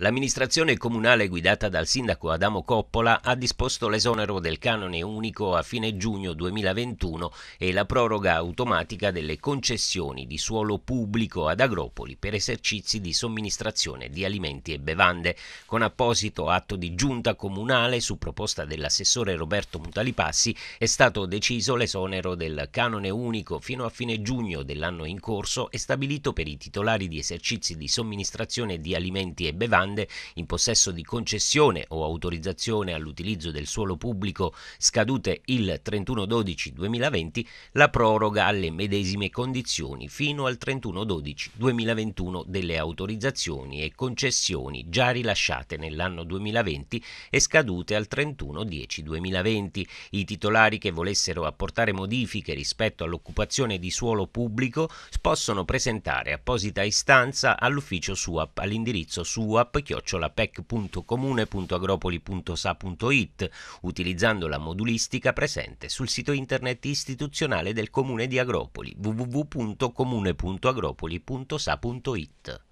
L'amministrazione comunale guidata dal sindaco Adamo Coppola ha disposto l'esonero del canone unico a fine giugno 2021 e la proroga automatica delle concessioni di suolo pubblico ad Agropoli per esercizi di somministrazione di alimenti e bevande, con apposito atto di giunta comunale su proposta dell'assessore Roberto Mutalipassi è stato deciso l'esonero del canone unico fino a fine giugno dell'anno in corso e stabilito per i titolari di esercizi di somministrazione di alimenti e bevande bande in possesso di concessione o autorizzazione all'utilizzo del suolo pubblico scadute il 31-12-2020 la proroga alle medesime condizioni fino al 31-12-2021 delle autorizzazioni e concessioni già rilasciate nell'anno 2020 e scadute al 31-10-2020. I titolari che volessero apportare modifiche rispetto all'occupazione di suolo pubblico possono presentare apposita istanza all'ufficio SUAP all'indirizzo suap chiocciolapec.comune.agropoli.sa.it utilizzando la modulistica presente sul sito internet istituzionale del Comune di Agropoli www.comune.agropoli.sa.it.